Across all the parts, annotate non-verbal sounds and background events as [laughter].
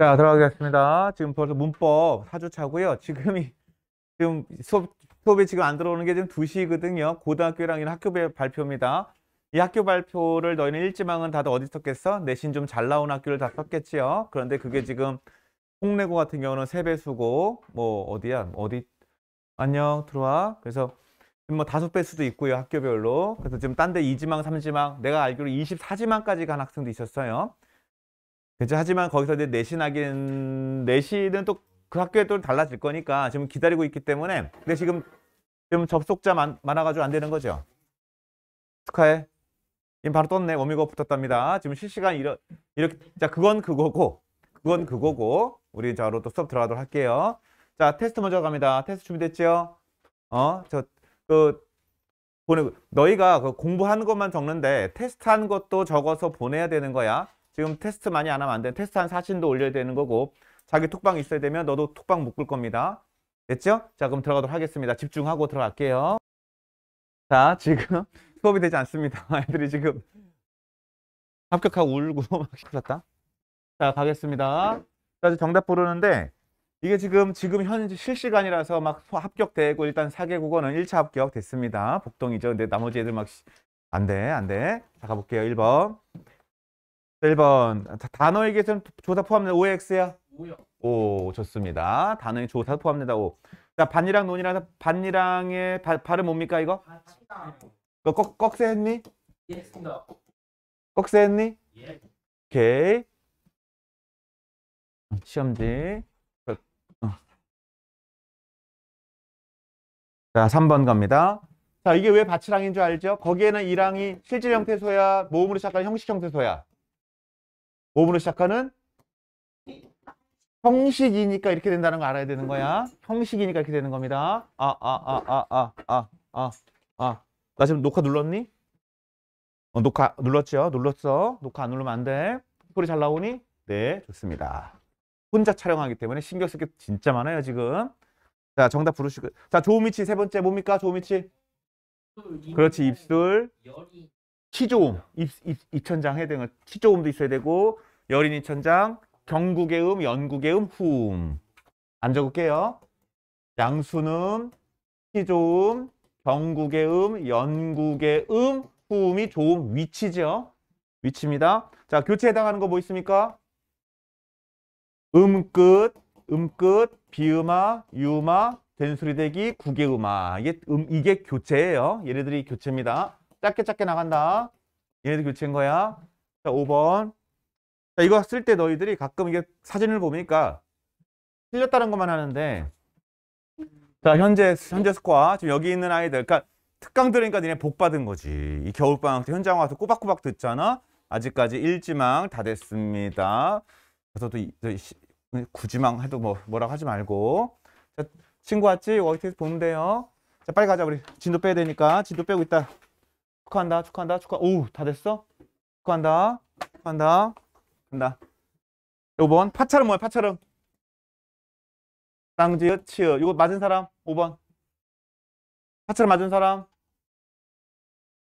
자, 들어가겠습니다. 지금 벌써 문법 4주차고요. 지금이, 지금 수업, 수업이 지금 안 들어오는 게 지금 2시거든요. 고등학교랑 이런 학교 발표입니다. 이 학교 발표를 너희는 일지망은 다들 어디 썼겠어? 내신 좀 잘 나온 학교를 다 썼겠지요. 그런데 그게 지금 홍내고 같은 경우는 3배수고뭐 어디야? 어디? 안녕, 들어와. 그래서 뭐 다섯 배 수도 있고요. 학교별로. 그래서 지금 딴 데2지망3지망 내가 알기로 24지망까지 간 학생도 있었어요. 그렇죠. 하지만 거기서 이제 내신하긴 내신은 또 그 학교에 또 달라질 거니까 지금 기다리고 있기 때문에 근데 지금 지금 접속자 많, 많아가지고 안 되는 거죠. 축하해. 지금 바로 떴네. 워밍업 붙었답니다. 지금 실시간 이러, 이렇게 자 그건 그거고 그건 그거고 우리 자로 또 수업 들어가도록 할게요. 자 테스트 먼저 갑니다. 테스트 준비됐죠? 어저 그 보내 너희가 그 공부하는 것만 적는데 테스트한 것도 적어서 보내야 되는 거야. 지금 테스트 많이 안 하면 안 돼. 테스트 한 사진도 올려야 되는 거고 자기 톡방 있어야 되면 너도 톡방 묶을 겁니다. 됐죠? 자 그럼 들어가도록 하겠습니다. 집중하고 들어갈게요. 자 지금 [laughs] 수업이 되지 않습니다. [laughs] 애들이 지금 합격하고 울고 [laughs] 막 시켰다. 자 가겠습니다. 자 정답 부르는데 이게 지금 지금 현재 실시간이라서 막 합격되고 일단 4개 국어는 1차 합격 됐습니다. 복동이죠. 근데 나머지 애들 막 안 돼, 안 돼. 자, 가볼게요. 1번. 1번 단어의 개수는 조사 포함된 5x야? 5요. 5 좋습니다. 단어의 조사 포함된다 5. 자 반이랑 논이랑 반이랑의 바, 발음 뭡니까 이거? 반이랑. 이거 꺽, 꺽쇠 했니? 예 했습니다. 꺽쇠 했니? 예. 오케이. 시험지. 자 3번 갑니다. 자 이게 왜 바치랑인 줄 알죠? 거기에는 이랑이 실질 형태소야 모음으로 시작하는 형식 형태소야. 5분으로 시작하는 형식이니까 이렇게 된다는 거 알아야 되는 거야. 형식이니까 이렇게 되는 겁니다. 아, 아, 아, 아, 아, 아, 아, 아. 나 지금 녹화 눌렀니? 어, 녹화 눌렀죠? 눌렀어. 녹화 안 누르면 안 돼. 소리 잘 나오니? 네, 좋습니다. 혼자 촬영하기 때문에 신경 쓸 게 진짜 많아요, 지금. 자, 정답 부르시고. 자, 조미치 우세 번째 뭡니까? 조미치. 우 그렇지, 입술. 치조음, 입, 입, 입천장 해등은 야 치조음도 있어야 되고 열인 입천장, 경국의 음, 연국의 음, 후음 안 적을게요. 양수는 치조음, 경국의 음, 연국의 음, 후음이 좋은 위치죠. 위치입니다. 자, 교체 에 해당하는 거 뭐 있습니까? 음끝, 음끝, 비음아, 유마, 음 된소리 대기, 국의 음아. 이게, 음, 이게 교체예요. 얘네들이 교체입니다. 짧게 짧게 나간다. 얘네들 교체인 거야. 자, 5번. 자, 이거 쓸 때 너희들이 가끔 이게 사진을 보니까 틀렸다는 것만 하는데 자, 현재 현재 스코어. 지금 여기 있는 아이들. 그러니까 특강 들으니까 니네 복 받은 거지. 이 겨울방학 때 현장 와서 꼬박꼬박 듣잖아. 아직까지 1지망다 됐습니다. 그래서 또 구지망 해도 뭐, 뭐라고 하지 말고. 자, 친구 왔지? 워크테이스 보는데요 자, 빨리 가자. 우리 진도 빼야 되니까. 진도 빼고 있다. 축하한다, 축하한다, 축하. 오, 다 됐어? 축하한다, 축하한다, 간다. 5번 파찰음 뭐야? 파찰음. 땅지읒 치읒. 이거 맞은 사람 5번. 파찰음 맞은 사람.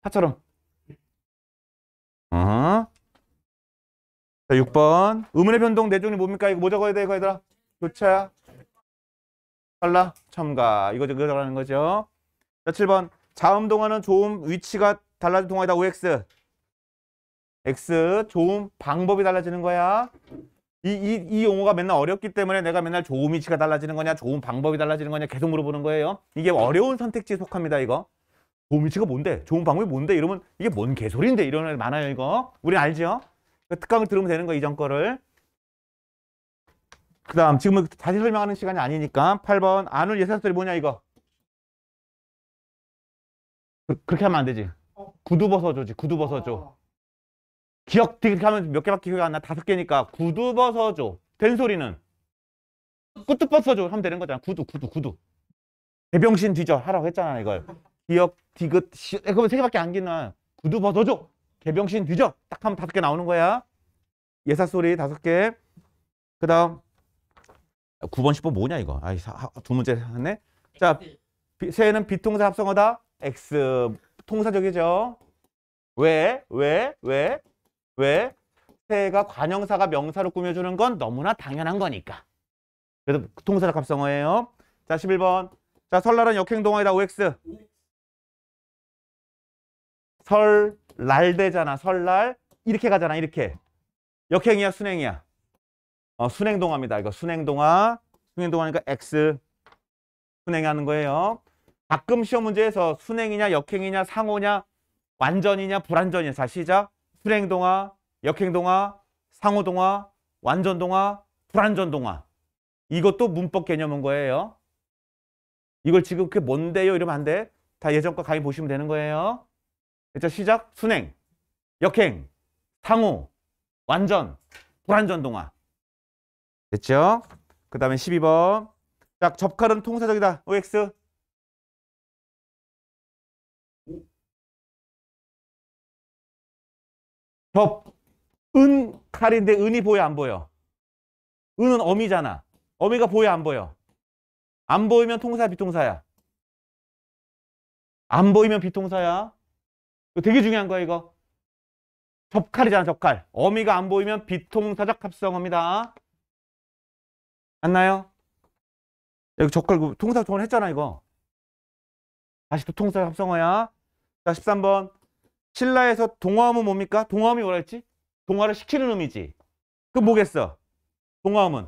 파찰음. 어. 자, 6번. 의문의 변동 내종이 뭡니까? 이거 뭐 적어야 돼, 이거 얘들아? 교차. 달라. 첨가. 이거 적으라는 거죠. 자, 7번. 자음 동화는 좋은 위치가 달라진 동화이다 OX. X 좋은 방법이 달라지는 거야. 이, 이, 이 용어가 맨날 어렵기 때문에 내가 맨날 좋은 위치가 달라지는 거냐 좋은 방법이 달라지는 거냐 계속 물어보는 거예요. 이게 어려운 선택지에 속합니다 이거. 좋은 위치가 뭔데? 좋은 방법이 뭔데? 이러면 이게 뭔 개소리인데? 이런 애 많아요 이거. 우리 알죠? 그 특강을 들으면 되는 거 이전 거를. 그 다음 지금은 다시 설명하는 시간이 아니니까 8번 안울 예사소리 뭐냐 이거. 그, 그렇게 하면 안 되지. 구두버섯 줘지 구두버섯 줘. 어. 기억 되게 하면 몇 개밖에 기억이 안 나. 다섯 개니까 구두버섯 줘. 된 소리는 꾸뚜버섯 줘 하면 되는 거잖아. 구두 구두 구두. 대병신 뒤져 하라고 했잖아 이걸. 기억 디귿 시. 그러면 세 개밖에 안 기나. 구두버섯 줘. 개병신 뒤져. 딱 하면 다섯 개 나오는 거야. 예사 소리 다섯 개. 그다음 9번 10번 뭐냐 이거. 아이 두 문제 하네. 자, 비, 새는 비통사 합성어다. X 동사적이죠. 왜? 왜? 왜? 왜? 새가 관형사가 명사로 꾸며주는 건 너무나 당연한 거니까. 그래서 동사적 합성어예요. 자, 11번. 자, 설날은 역행동화이다. OX. 설날 되잖아. 설날. 이렇게 가잖아. 이렇게. 역행이야? 순행이야? 어, 순행동화입니다. 이거 순행동화. 순행동화니까 X. 순행하는 거예요. 가끔 시험 문제에서 순행이냐 역행이냐 상호냐 완전이냐 불완전이냐 자 시작 순행동화 역행동화 상호동화 완전동화 불완전동화 이것도 문법 개념인 거예요 이걸 지금 그게 뭔데요 이러면 안돼다 예전 거가의 보시면 되는 거예요 자 시작 순행 역행 상호 완전 불완전동화 됐죠? 그 다음에 12번 자, 접칼은 통사적이다. OX. 겹, 은, 칼인데 은이 보여, 안 보여? 은은 어미잖아. 어미가 보여, 안 보여? 안 보이면 통사, 비통사야. 안 보이면 비통사야. 이거 되게 중요한 거야, 이거. 접칼이잖아, 접칼. 어미가 안 보이면 비통사적 합성어입니다. 맞나요? 여기 접칼, 그 통사 조언 했잖아, 이거. 다시 또 통사 적 합성어야. 자, 13번. 신라에서 동화음은 뭡니까? 동화음이 뭐라 했지? 동화를 시키는 음이지. 그 뭐겠어? 동화음은.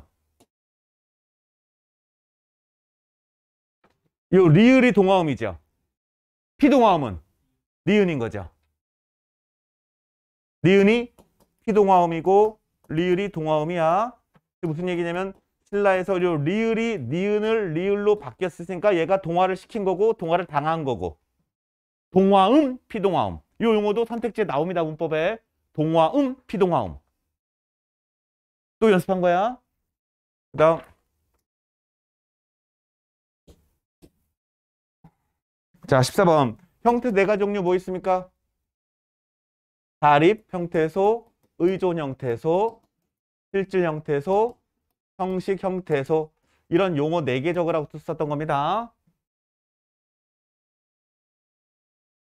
요 리을이 동화음이죠. 피동화음은 리은인 거죠. 리은이 피동화음이고 리을이 동화음이야. 무슨 얘기냐면 신라에서 요 리을이 니은을 리을로 바뀌었으니까 얘가 동화를 시킨 거고 동화를 당한 거고 동화음, 피동화음. 이 용어도 선택지에 나옵니다. 문법에. 동화음, 피동화음. 또 연습한 거야. 그 다음 자 14번 형태 네 가지 종류 뭐 있습니까? 다립 형태소, 의존 형태소, 실질 형태소, 형식 형태소 이런 용어 네 개 적으라고 썼던 겁니다.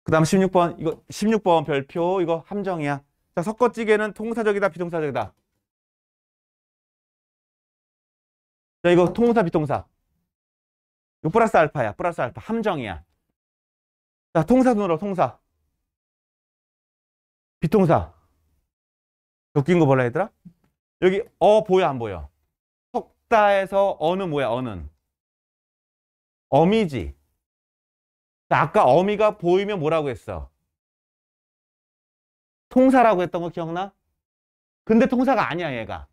그 다음 16번 이거 16번 별표 이거 함정이야 자 섞어찌개는 통사적이다 비동사적이다 자 이거 통사 비동사 이거 플러스 알파야 플러스 알파 함정이야 자 통사 눈으로 통사 비통사 웃긴 거볼라 얘들아 여기 어 보여 안 보여 석다에서 어는 뭐야 어는 어미지 아까 어미가 보이면 뭐라고 했어? 통사라고 했던 거 기억나? 근데 통사가 아니야 얘가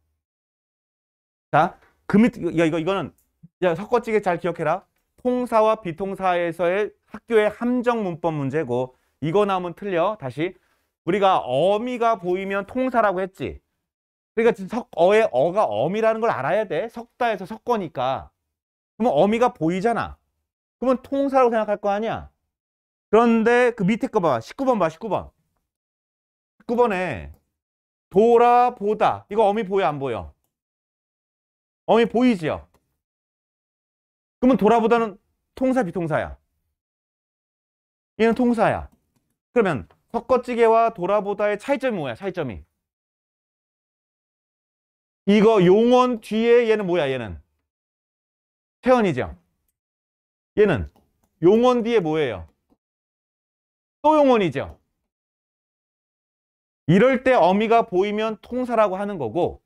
자, 그 밑, 야, 이거, 이거는 야, 섞어찌게 잘 기억해라 통사와 비통사에서의 학교의 함정 문법 문제고 이거 나오면 틀려 다시 우리가 어미가 보이면 통사라고 했지 그러니까 지금 석, 어의 어가 어미라는 걸 알아야 돼. 석다에서 석거니까. 그러면 어미가 보이잖아. 그러면 통사라고 생각할 거 아니야? 그런데 그 밑에 거 봐. 19번 봐, 19번. 19번에 돌아보다. 이거 어미 보여, 안 보여? 어미 보이지요? 그러면 돌아보다는 통사, 비통사야. 얘는 통사야. 그러면 섞어찌개와 돌아보다의 차이점이 뭐야, 차이점이? 이거 용언 뒤에 얘는 뭐야, 얘는? 태연이죠 얘는 용원 뒤에 뭐예요? 또 용원이죠. 이럴 때 어미가 보이면 통사라고 하는 거고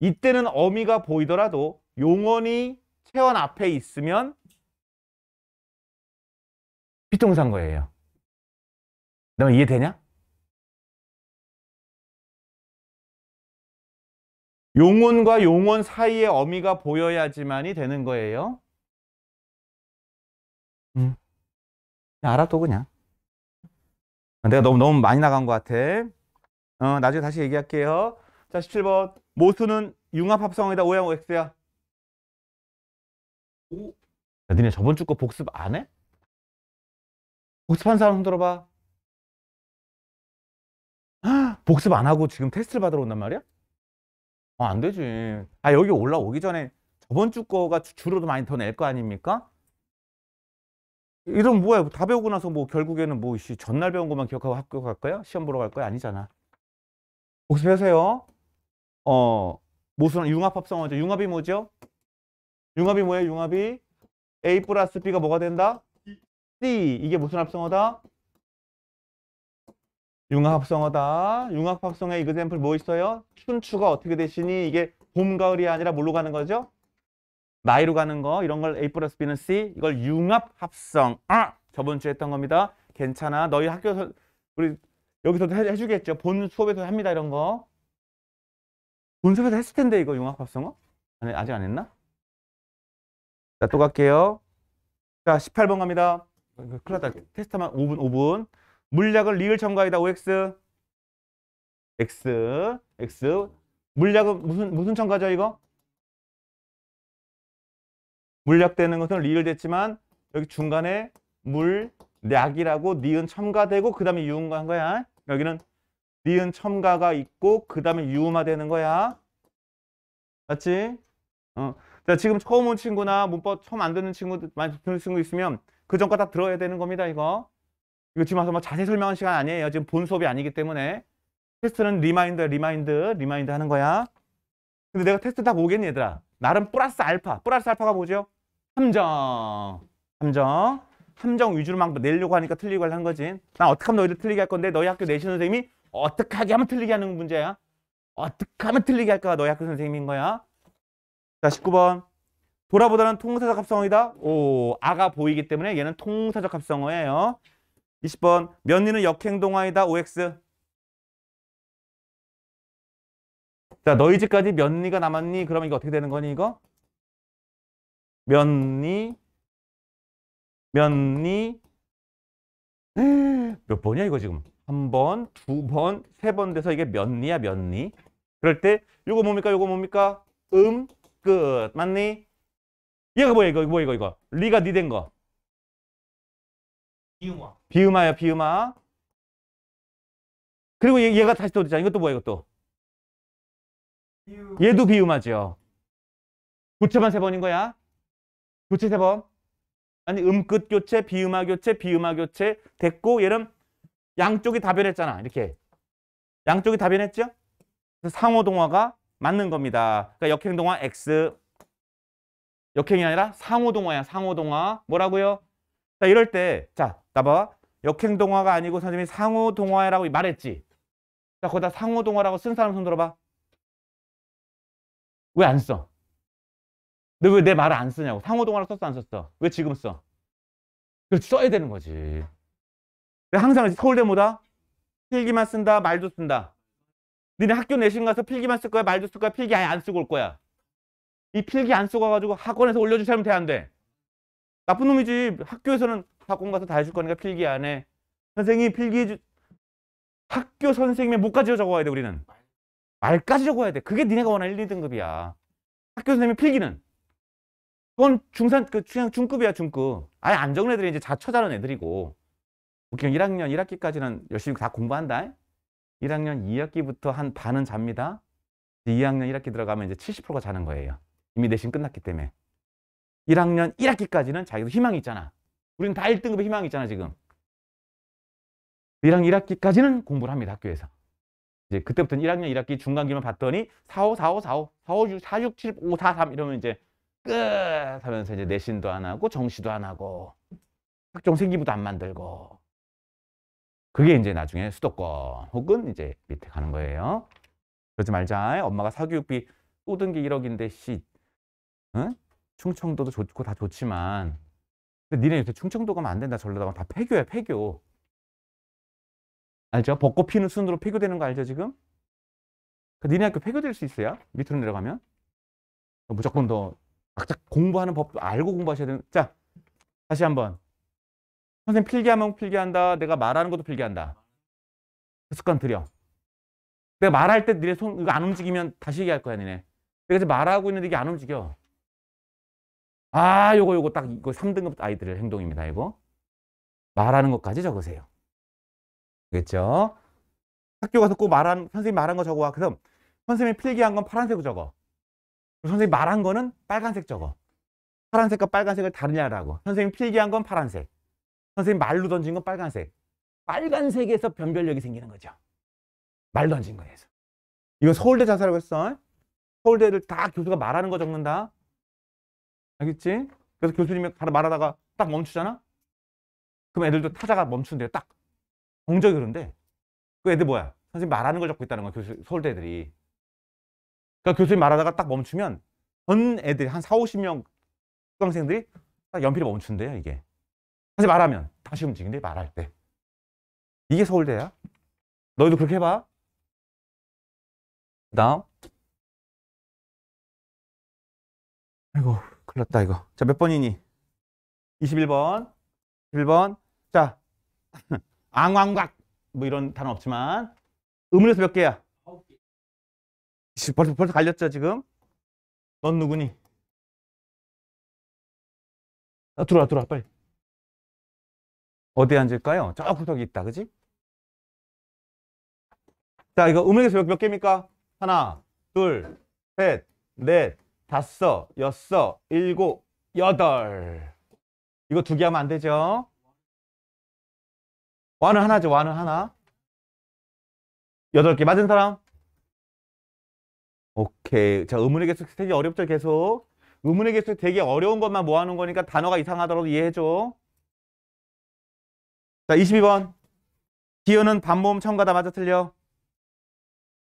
이때는 어미가 보이더라도 용원이 체원 앞에 있으면 피통산 거예요. 너 이해되냐? 용원과 용원 사이에 어미가 보여야지만이 되는 거예요. 음. 그냥 알아도 그냥. 내가 너무 너무 많이 나간 것 같아. 어, 나중에 다시 얘기할게요. 자, 17번. 모수는 융합합성이다. 오양 OX야. 오. 야, 니네 저번 주거 복습 안 해? 복습한 사람 흔들어 봐. [gasps] 복습 안 하고 지금 테스트를 받으러 온단 말이야? 아, 안 되지. 아, 여기 올라오기 전에 저번 주 거가 주로도 많이 더 낼 거 아닙니까? 이런 뭐야 다 배우고 나서 뭐 결국에는 뭐 씨, 전날 배운 것만 기억하고 학교 갈 거야? 시험 보러 갈 거야? 아니잖아 복습하세요 어 모순 융합합성어죠 융합이 뭐죠? 융합이 뭐예요 융합이 A 플러스 B가 뭐가 된다? C 이게 무슨 합성어다? 융합합성어다 융합합성의 이그샘플뭐 있어요? 춘추가 어떻게 되시니? 이게 봄, 가을이 아니라 뭘로 가는 거죠? 나이로 가는 거 이런 걸 A 플러스 B는 C 이걸 융합 합성 아! 저번 주에 했던 겁니다. 괜찮아. 너희 학교에서 우리 여기서도 해, 해주겠죠. 본 수업에서 합니다. 이런 거. 본 수업에서 했을 텐데 이거 융합 합성어? 아니, 아직 안 했나? 자, 또 갈게요. 자, 18번 갑니다. 큰일 났다. 테스트만 5분, 5분. 물약은 리을 첨가이다. OX. X. X. 물약은 무슨, 무슨 첨가죠, 이거? 물약되는 것은 리을 됐지만 여기 중간에 물약이라고 니은 첨가되고 그 다음에 유음가한 거야. 여기는 니은 첨가가 있고 그 다음에 유음화 되는 거야. 맞지? 어. 자, 지금 처음 온 친구나 문법 처음 안 듣는 친구 많이 듣는 친구 있으면 그 전과 다 들어야 되는 겁니다. 이거. 이거 지금 와서 뭐 자세히 설명하는 시간 아니에요. 지금 본 수업이 아니기 때문에. 테스트는 리마인드, 리마인드, 리마인드 하는 거야. 근데 내가 테스트 다 보겠니, 얘들아? 나름 플러스 알파. 플러스 알파가 뭐죠? 함정. 함정. 함정 위주로 막 내려고 하니까 틀리고 하는 거지. 난 어떻게 하면 너희들 틀리게 할 건데 너희 학교 내신 선생님이 어떻게 하게 하면 틀리게 하는 문제야. 어떻게 하면 틀리게 할까 너희 학교 선생님인 거야. 자, 19번. 돌아보다는 통사적 합성어이다. 오, 아가 보이기 때문에 얘는 통사적 합성어예요. 20번. 면리는 역행동화이다. OX. 자, 너희 집까지 몇 리가 남았니? 그러면 이거 어떻게 되는 거니, 이거? 몇 리? 몇 리? 몇 번이야, 이거 지금? 한 번, 두 번, 세 번 돼서 이게 몇 리야, 몇 리? 그럴 때, 요거 뭡니까, 요거 뭡니까? 음, 끝. 맞니? 얘가 뭐야, 이거, 이거, 이거, 이거. 리가 니 된 거. 비음아. 비음아야, 비음아. 그리고 얘, 가 다시 또 있잖아. 이것도 뭐야, 이것도. 얘도 비음하죠. 부채만세 번인 거야. 부채 세 번. 아니 음끝 교체, 비음하 교체, 비음하 교체 됐고 얘는 양쪽이 다 변했잖아. 이렇게. 양쪽이 다 변했죠? 그래서 상호동화가 맞는 겁니다. 그러니까 역행동화 X. 역행이 아니라 상호동화야. 상호동화. 뭐라고요? 자 이럴 때 자, 나봐. 역행동화가 아니고 선생님이 상호동화라고 말했지. 자, 거기다 상호동화라고 쓴 사람 손 들어봐. 왜안 써? 너 왜 내 말을 안 쓰냐고. 상호동화를 썼어 안 썼어? 왜 지금 써? 그렇 써야 되는 거지. 내가 항상 서울대 뭐다? 필기만 쓴다 말도 쓴다. 니네 학교 내신 가서 필기만 쓸 거야 말도 쓸 거야 필기 아예 안 쓰고 올 거야. 이 필기 안 쓰고 와가지고 학원에서 올려주지 않으면 돼안 돼? 나쁜 놈이지. 학교에서는 학원 가서 다 해줄 거니까 필기 안 해. 선생님 필기 주 학교 선생님의 목까지 적어와야 돼 우리는. 말까지 적어야 돼. 그게 니네가 원하는 1, 2등급이야. 학교 선생님 필기는. 그건 중산, 그, 중, 냥 중급이야, 중급. 아예 안 적은 애들이 이제 자처자는 애들이고. 그냥 1학년 1학기까지는 열심히 다 공부한다. 1학년 2학기부터 한 반은 잡니다. 2학년 1학기 들어가면 이제 70%가 자는 거예요. 이미 내신 끝났기 때문에. 1학년 1학기까지는 자기도 희망이 있잖아. 우리는 다 1등급의 희망이 있잖아, 지금. 1학년 1학기까지는 공부를 합니다, 학교에서. 이제 그때부터는 1학년 1학기 중간기만 봤더니 45, 45, 45, 46, 46, 7, 5, 4, 3 이러면 이제 끝 하면서 이제 내신도 안 하고 정시도 안 하고 학종 생기부도 안 만들고 그게 이제 나중에 수도권 혹은 이제 밑에 가는 거예요. 그러지 말자. 엄마가 사교육비 또은게 1억인데 씨. 응? 충청도도 좋고 다 좋지만 근데 니네 요새 충청도 가면 안 된다. 전라도 가면 다 폐교야 폐교. 알죠? 벚꽃 피는 순으로 폐교되는 거 알죠, 지금? 그 니네 학교 폐교될 수 있어요? 밑으로 내려가면. 무조건 더 각자 공부하는 법도 알고 공부하셔야 되는. 자, 다시 한번. 선생님 필기하면 필기한다. 내가 말하는 것도 필기한다. 그 습관 들여. 내가 말할 때 니네 손 이거 안 움직이면 다시 얘기할 거야, 니네. 내가 지금 말하고 있는데 이게 안 움직여. 아, 요거 요거 딱 이거 3등급 아이들의 행동입니다, 이거. 말하는 것까지 적으세요. 그겠죠 학교 가서 꼭 말한 선생님 말한 거 적어와. 그럼 선생님이 필기한 건 파란색으로 적어. 선생님 말한 거는 빨간색 적어. 파란색과 빨간색을 다르냐라고. 선생님 필기한 건 파란색. 선생님 말로 던진 건 빨간색. 빨간색에서 변별력이 생기는 거죠. 말 던진 거에서. 이거 서울대 자세라고 했어. 서울대를 다 교수가 말하는 거 적는다. 알겠지? 그래서 교수님이 바로 말하다가 딱 멈추잖아? 그럼 애들도 타자가 멈춘대요. 딱. 동적이 그런데 그 애들 뭐야? 선생님 말하는 걸 잡고 있다는 거야. 교수, 서울대 애들이. 그러니까 교수님 말하다가 딱 멈추면 전 애들이 한 4, 50명 수강생들이 딱 연필이 멈춘대요, 이게. 선생님 말하면 다시 움직인대, 말할 때. 이게 서울대야? 너희도 그렇게 해봐. 다음. 아이고, 큰일 났다, 이거. 자, 몇 번이니? 21번. 21번. 자. 앙왕각 뭐 이런 단어 없지만 음료수 몇 개야? 아홉 개 벌써 벌써 갈렸죠 지금? 넌 누구니? 아, 들어와 들어와 빨리 어디 앉을까요? 저 구석이 있다 그지? 자 이거 음료수 몇, 몇 개입니까? 하나 둘 셋 넷 다섯 여섯 일곱 여덟 이거 두 개 하면 안 되죠? 와는 하나죠. 와는 하나. 여덟 개 맞은 사람? 오케이. 자, 의문의 개수 되게 어렵죠, 계속. 의문의 개수 되게 어려운 것만 모아놓은 거니까 단어가 이상하더라도 이해해줘. 자, 22번. 기어는 반모음 첨가다 맞아 틀려.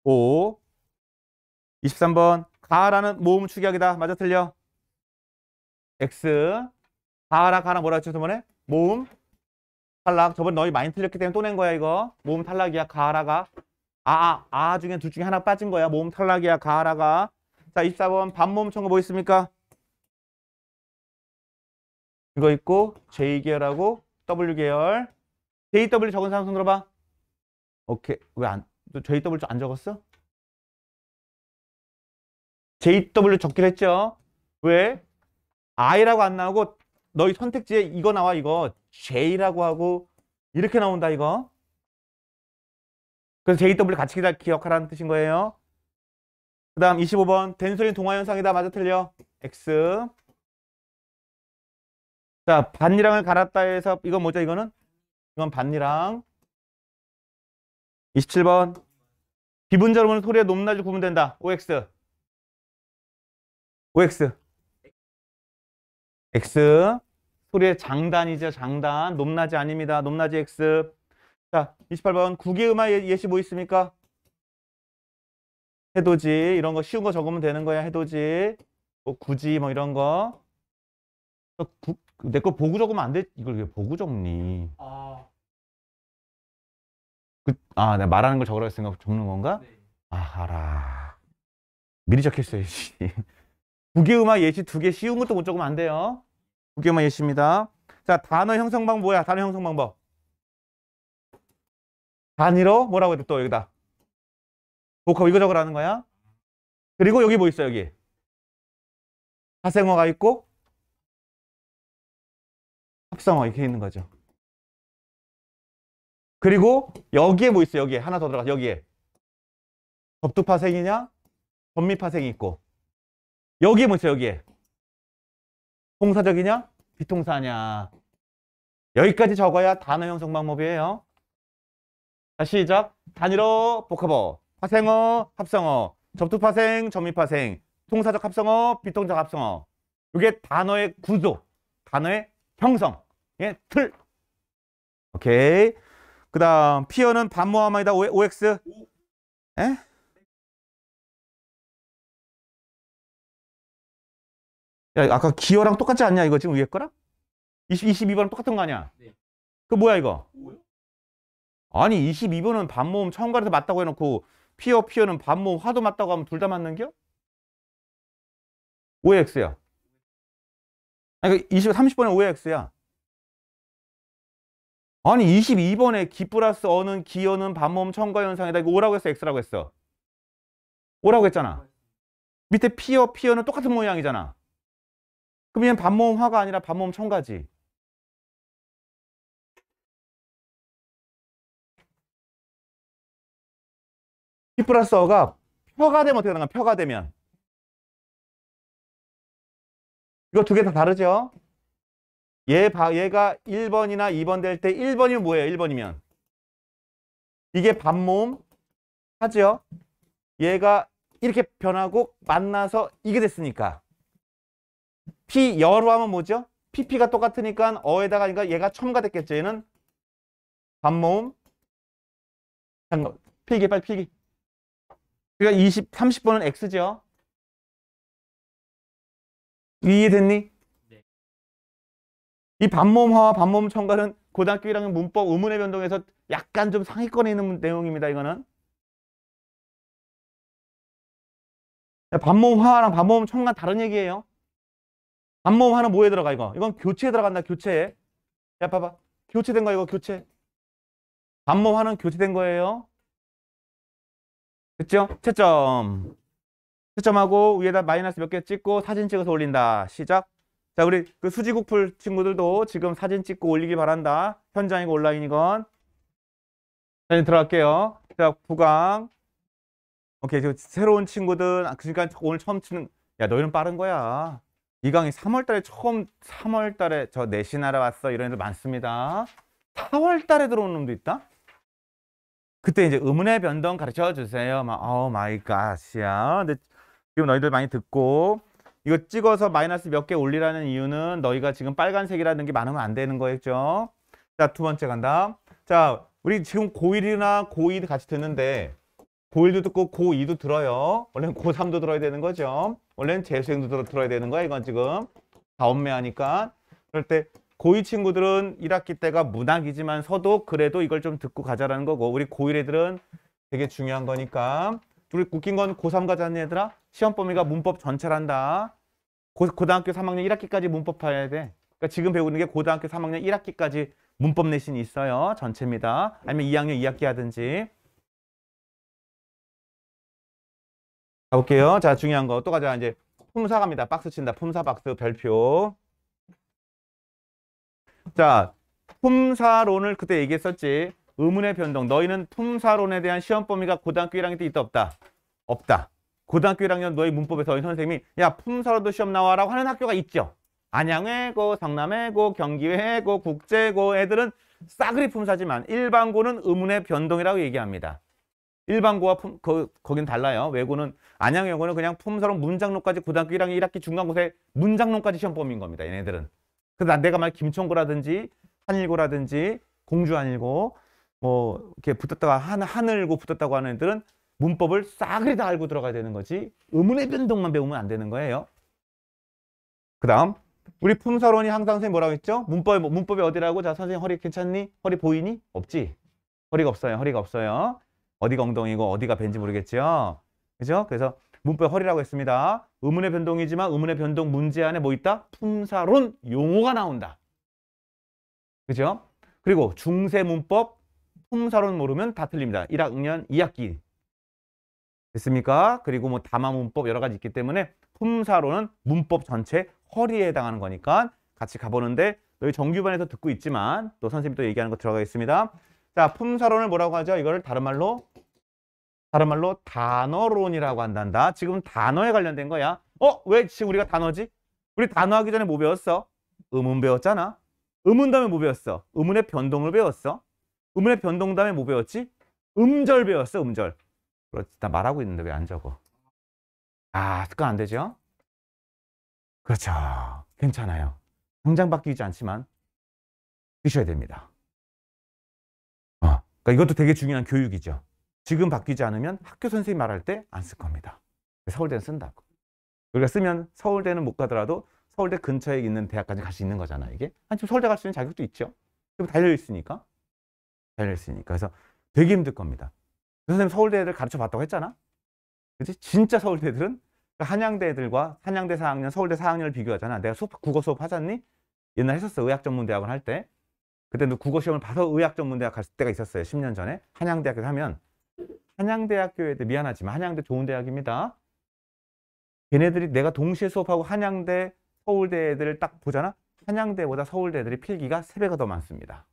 5. 23번. 가라는 모음 축약이다. 맞아 틀려. X. 가라, 가라 뭐라 했죠, 저번에? 모음 탈락. 저번 너희 많이 틀렸기 때문에 또 낸 거야 이거. 모음 탈락이야. 가하라가. 아, 아, 아 중에 둘 중에 하나 빠진 거야. 모음 탈락이야. 가하라가. 자, 24번 반모음 청거 뭐 있습니까? 이거 있고 J 계열하고 W 계열. JW 적은 사람 손 들어봐. 오케이. 왜 안, JW 안 적었어? JW 적기로 했죠? 왜? I라고 안 나오고 너희 선택지에 이거 나와 이거 J라고 하고 이렇게 나온다 이거 그래서 JW 같이 기억하라는 뜻인 거예요 그 다음 25번 된소린 동화현상이다 맞아 틀려 X 자 반이랑을 갈았다 해서 이건 뭐죠 이거는 이건 반이랑 27번 비분자로는 소리의 높낮이 구분된다 OX OX X 소리의 장단이죠. 장단. 높낮이 아닙니다. 높낮이 X. 자, 28번. 국의 음화 예시 뭐 있습니까? 해돋이. 이런 거 쉬운 거 적으면 되는 거야. 해돋이. 뭐 굳이 뭐 이런 거. 내 거 보고 적으면 안 돼. 이걸 왜 보고 적니? 아. 그, 아, 내가 말하는 걸 적으라고 했으니까 적는 건가? 네. 아, 하라 미리 적혔어야지. 국의 음화 예시 두 개 쉬운 것도 못 적으면 안 돼요. 두 개만 예시입니다. 자, 단어 형성 방법 뭐야? 단어 형성 방법. 단위로 뭐라고 해도 야또 여기다. 복합 이거 저거라는 거야. 그리고 여기 뭐 있어 여기. 파생어가 있고 합성어 이렇게 있는 거죠. 그리고 여기에 뭐 있어 여기에 하나 더 들어가 여기에 접두파생이냐 전미파생이 있고 여기에 뭐 있어 여기에 동사적이냐? 비통사냐? 여기까지 적어야 단어 형성 방법이에요. 자, 시작. 단일어, 복합어, 파생어, 합성어, 접두파생, 점미파생 통사적 합성어, 비통적 합성어. 이게 단어의 구조, 단어의 형성, 예, 틀. 오케이. 그 다음, 피어는 반모함이다, OX? 에? 야, 아까 기어랑 똑같지 않냐, 이거 지금 위에 거랑? 20, 2 2번은 똑같은 거 아니야? 네. 그 뭐야, 이거? 아니, 22번은 반모음 처음가에서 맞다고 해놓고, 피어, 피어는 반모음 화도 맞다고 하면 둘 다 맞는 겨? 왜 X야? 아니, 20, 30번에 왜 X야? 아니, 22번에 기 플러스 어는 기어는 반모음 첨가 현상이다. 이거 오라고 했어, X라고 했어? 오라고 했잖아. 밑에 피어, 피어는 똑같은 모양이잖아. 그럼 얘는 반모음 화가 아니라 반모음 청가지. 피 플러스 어가 펴가 되면 어떻게 되는가? 펴가 되면. 이거 두 개 다 다르죠? 얘, 바, 얘가 1번이나 2번 될 때 1번이면 뭐예요? 1번이면. 이게 반모음 하죠? 얘가 이렇게 변하고 만나서 이게 됐으니까. P 여로 하면 뭐죠? PP가 똑같으니까 어에다가 그러니까 얘가 첨가됐겠죠. 얘는 반모음 잠깐 필기 빨리 필기. 그러니까 20, 30번은 X죠. 이해됐니? 네. 이 반모음화와 반모음 첨가는 고등학교 1학년 문법 의문의 변동에서 약간 좀 상위권에 있는 내용입니다. 이거는. 반모음화랑 반모음 첨가 다른 얘기예요. 암모음 하나 뭐에 들어가 이거? 이건 교체에 들어간다 교체에. 야 봐봐. 교체된 거 이거 교체. 암모음 하나는 교체된 거예요. 됐죠? 채점. 채점하고 위에다 마이너스 몇 개 찍고 사진 찍어서 올린다. 시작. 자 우리 그 수지국풀 친구들도 지금 사진 찍고 올리기 바란다. 현장이고 온라인이건. 자 이제 들어갈게요. 자 부강. 오케이 지금 새로운 친구들 아, 그러니까 오늘 처음 치는 야 너희는 빠른 거야. 이 강의 3월달에 처음 3월달에 저 내신 알아왔어 이런 애들 많습니다. 4월달에 들어온 놈도 있다. 그때 이제 음운의 변동 가르쳐 주세요. 막어 마이 갓이야. 근데 지금 너희들 많이 듣고 이거 찍어서 마이너스 몇 개 올리라는 이유는 너희가 지금 빨간색이라는 게 많으면 안 되는 거겠죠. 자두 번째 간다. 자 우리 지금 고1이나 고2 같이 듣는데 고1도 듣고 고2도 들어요. 원래는 고3도 들어야 되는 거죠. 원래는 재수생도 들어, 들어야 되는 거야, 이건 지금. 다 엄매하니까. 그럴 때 고2 친구들은 1학기 때가 문학이지만 서도 그래도 이걸 좀 듣고 가자라는 거고 우리 고1 애들은 되게 중요한 거니까 우리 웃긴 건 고3 가자는 얘들아 시험 범위가 문법 전체란다 고, 고등학교 3학년 1학기까지 문법 봐야 돼 그러니까 지금 배우는 게 고등학교 3학년 1학기까지 문법 내신이 있어요 전체입니다 아니면 2학년 2학기 하든지 가볼게요. 자, 중요한 거. 또 가자. 이제 품사 갑니다. 박스 친다. 품사 박스 별표. 자, 품사론을 그때 얘기했었지. 의문의 변동. 너희는 품사론에 대한 시험 범위가 고등학교 1학년 때 있다 없다? 없다. 고등학교 1학년 너희 문법에서 너희 선생님이 야, 품사로도 시험 나와라고 하는 학교가 있죠. 안양외고, 성남외고, 경기외고, 국제고 애들은 싸그리 품사지만 일반고는 의문의 변동이라고 얘기합니다. 일반고와 품, 거, 거긴 달라요. 외고는 안양외고는 그냥 품사로 문장론까지 고등학교 1학년 1학기 중간고사에 문장론까지 시험 범인 겁니다. 얘네들은. 그래서 내가 말 김천고라든지 한일고라든지 공주한일고 뭐 이렇게 붙었다가 한, 하늘고 붙었다고 하는 애들은 문법을 싹그리다 알고 들어가야 되는 거지 의문의 변동만 배우면 안 되는 거예요. 그 다음 우리 품사론이 항상 선생님 뭐라고 했죠? 문법이, 뭐, 문법이 어디라고? 자 선생님 허리 괜찮니? 허리 보이니? 없지? 허리가 없어요. 허리가 없어요. 어디가 엉덩이고 어디가 배인지 모르겠죠? 그죠? 그래서 문법 허리라고 했습니다. 의문의 변동이지만 의문의 변동 문제 안에 뭐 있다? 품사론 용어가 나온다. 그죠? 그리고 중세 문법 품사론 모르면 다 틀립니다. 1학년 2학기. 됐습니까? 그리고 뭐 담화 문법 여러 가지 있기 때문에 품사론은 문법 전체 허리에 해당하는 거니까 같이 가보는데 여기 정규반에서 듣고 있지만 또 선생님이 또 얘기하는 거 들어가 겠습니다 자, 품사론을 뭐라고 하죠? 이거를 다른 말로 다른 말로 단어론이라고 한단다. 지금 단어에 관련된 거야. 어? 왜 지금 우리가 단어지? 우리 단어 하기 전에 뭐 배웠어? 음운 배웠잖아. 음운 다음에 뭐 배웠어? 음운의 변동을 배웠어. 음운의 변동 다음에 뭐 배웠지? 음절 배웠어, 음절. 그렇지. 나 말하고 있는데 왜 안 적어? 아, 습관 안 되죠? 그렇죠. 괜찮아요. 당장 바뀌지 않지만 드셔야 됩니다. 그러니까 이것도 되게 중요한 교육이죠. 지금 바뀌지 않으면 학교 선생님 말할 때 안 쓸 겁니다. 서울대는 쓴다고. 우리가 쓰면 서울대는 못 가더라도 서울대 근처에 있는 대학까지 갈 수 있는 거잖아, 이게. 아, 지금 서울대 갈 수 있는 자격도 있죠. 지금 달려있으니까. 달려있으니까. 그래서 되게 힘들 겁니다. 그 선생님 서울대를 가르쳐 봤다고 했잖아? 그치? 진짜 서울대들은 그 한양대 애들과 한양대 4학년, 서울대 4학년을 비교하잖아. 내가 수업, 국어 수업 하잖니? 옛날 에 했었어. 의학전문대학원 할 때. 그때 국어 시험을 봐서 의학 전문대학 갈 때가 있었어요. 10년 전에 한양대학에서 하면 한양대학교에 미안하지만 한양대 좋은 대학입니다. 걔네들이 내가 동시에 수업하고 한양대, 서울대 애들을 딱 보잖아. 한양대보다 서울대 애들이 필기가 세배가더 많습니다.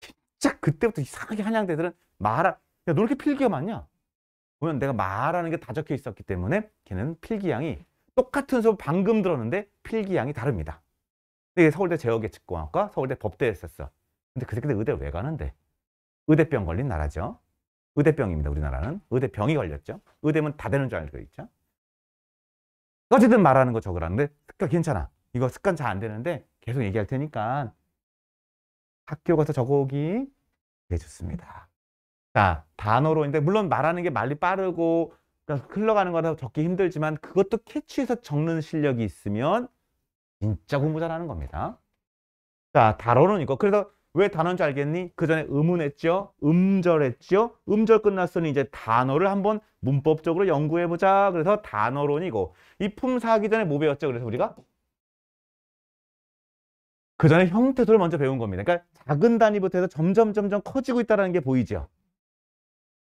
진짜 그때부터 이상하게 한양대들은 말하, 야, 너 이렇게 필기가 많냐? 보면 내가 말하는 게 다 적혀 있었기 때문에 걔는 필기양이 똑같은 수업 방금 들었는데 필기양이 다릅니다. 근데 서울대 제어계 직공학과, 서울대 법대 에있었어 근데 그 새끼들 의대 왜 가는데? 의대병 걸린 나라죠. 의대병입니다. 우리나라는. 의대병이 걸렸죠. 의대면 다 되는 줄 알고 있죠. 어쨌든 말하는 거 적으라는데 습관 괜찮아. 이거 습관 잘 안 되는데 계속 얘기할 테니까 학교 가서 적어오기 되 네, 좋습니다. 자, 단어로인데 물론 말하는 게 말이 빠르고 그러니까 흘러가는 거라서 적기 힘들지만 그것도 캐치해서 적는 실력이 있으면 진짜 공부 잘하는 겁니다. 자, 단어는 이거. 그래서 왜 단어인 줄 알겠니? 그 전에 음운했죠? 음절했죠? 음절 끝났으니 이제 단어를 한번 문법적으로 연구해보자. 그래서 단어론이고 이 품사하기 전에 뭐 배웠죠? 그래서 우리가 그 전에 형태소를 먼저 배운 겁니다. 그러니까 작은 단위부터 해서 점점 점점 커지고 있다는 게 보이죠?